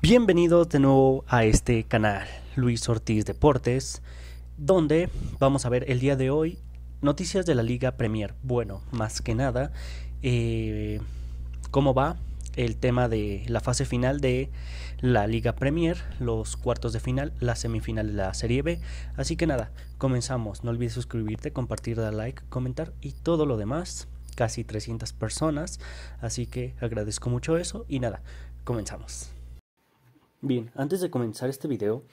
Bienvenidos de nuevo a este canal, Luis Ortiz Deportes, donde vamos a ver el día de hoy noticias de la Liga Premier. Bueno, más que nada, eh, cómo va el tema de la fase final de la Liga Premier, los cuartos de final, la semifinal de la Serie B. Así que nada, comenzamos. No olvides suscribirte, compartir, dar like, comentar y todo lo demás. Casi 300 personas, así que agradezco mucho eso y nada, comenzamos. Bien, antes de comenzar este video,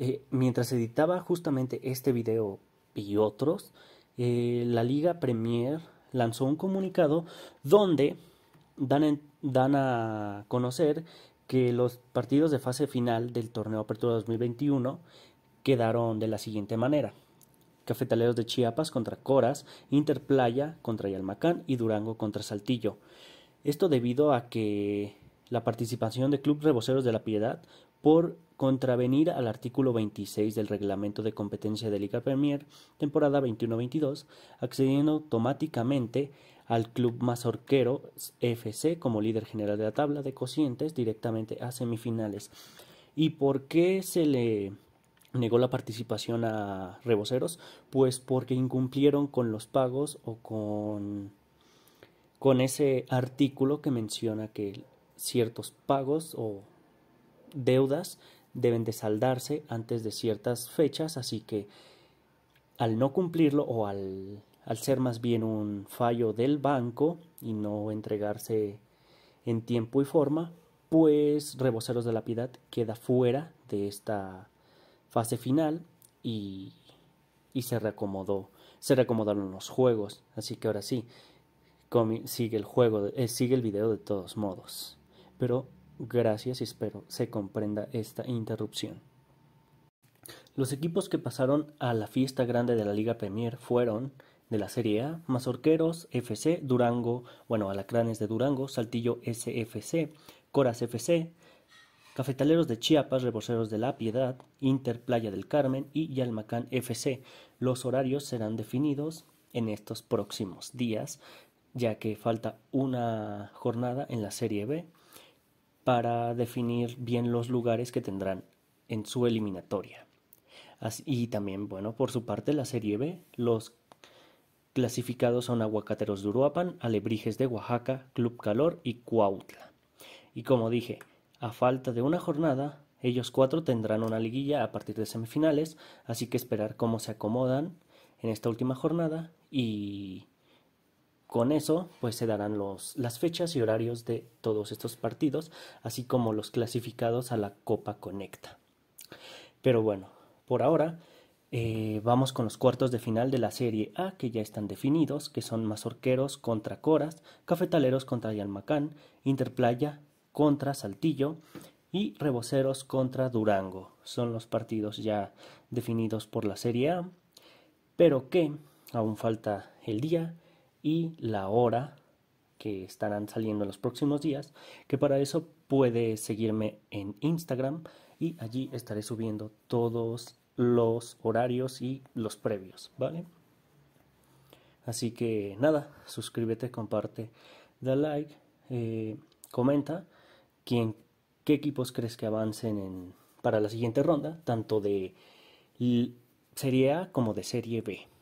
eh, mientras editaba justamente este video y otros, eh, la Liga Premier lanzó un comunicado donde dan, dan a conocer que los partidos de fase final del torneo Apertura 2021 quedaron de la siguiente manera. Cafetaleros de Chiapas contra Coras, Interplaya contra Yalmacán y Durango contra Saltillo. Esto debido a que la participación de Club Reboceros de la Piedad por contravenir al artículo 26 del reglamento de competencia de Liga Premier, temporada 21-22, accediendo automáticamente al club mazorquero FC como líder general de la tabla de cocientes directamente a semifinales. ¿Y por qué se le negó la participación a Reboceros? Pues porque incumplieron con los pagos o con, con ese artículo que menciona que ciertos pagos o deudas deben de saldarse antes de ciertas fechas, así que al no cumplirlo o al, ser más bien un fallo del banco y no entregarse en tiempo y forma, pues Reboceros de la Piedad queda fuera de esta fase final y, se reacomodó, se reacomodaron los juegos, así que ahora sí, sigue el juego, eh, sigue el video de todos modos pero gracias y espero se comprenda esta interrupción. Los equipos que pasaron a la fiesta grande de la Liga Premier fueron de la Serie A, Mazorqueros, FC, Durango, bueno, Alacranes de Durango, Saltillo SFC, Coras FC, Cafetaleros de Chiapas, Reboceros de la Piedad, Inter Playa del Carmen y Yalmacán FC. Los horarios serán definidos en estos próximos días, ya que falta una jornada en la Serie B para definir bien los lugares que tendrán en su eliminatoria. Así, y también, bueno, por su parte, la Serie B, los clasificados son Aguacateros de Uruapan, Alebrijes de Oaxaca, Club Calor y Cuautla. Y como dije, a falta de una jornada, ellos cuatro tendrán una liguilla a partir de semifinales, así que esperar cómo se acomodan en esta última jornada y con eso, pues se darán las fechas y horarios de todos estos partidos, así como los clasificados a la Copa Conecta. Pero bueno, por ahora eh, vamos con los cuartos de final de la Serie A que ya están definidos, que son Mazorqueros contra Coras, Cafetaleros contra Yalmacán, Interplaya contra Saltillo y Reboceros contra Durango. Son los partidos ya definidos por la Serie A, pero que aún falta el día y la hora que estarán saliendo en los próximos días, que para eso puedes seguirme en Instagram y allí estaré subiendo todos los horarios y los previos, ¿vale? Así que nada, suscríbete, comparte, da like, eh, comenta quién, qué equipos crees que avancen en, para la siguiente ronda, tanto de Serie A como de Serie B.